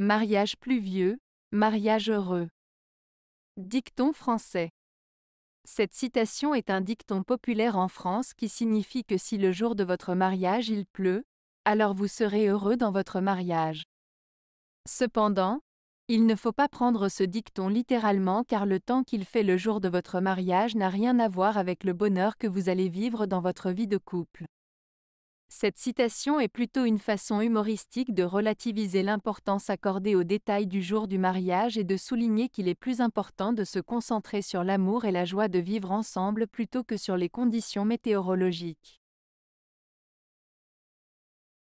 Mariage pluvieux, mariage heureux. Dicton français. Cette citation est un dicton populaire en France qui signifie que si le jour de votre mariage il pleut, alors vous serez heureux dans votre mariage. Cependant, il ne faut pas prendre ce dicton littéralement car le temps qu'il fait le jour de votre mariage n'a rien à voir avec le bonheur que vous allez vivre dans votre vie de couple. Cette citation est plutôt une façon humoristique de relativiser l'importance accordée aux détails du jour du mariage et de souligner qu'il est plus important de se concentrer sur l'amour et la joie de vivre ensemble plutôt que sur les conditions météorologiques.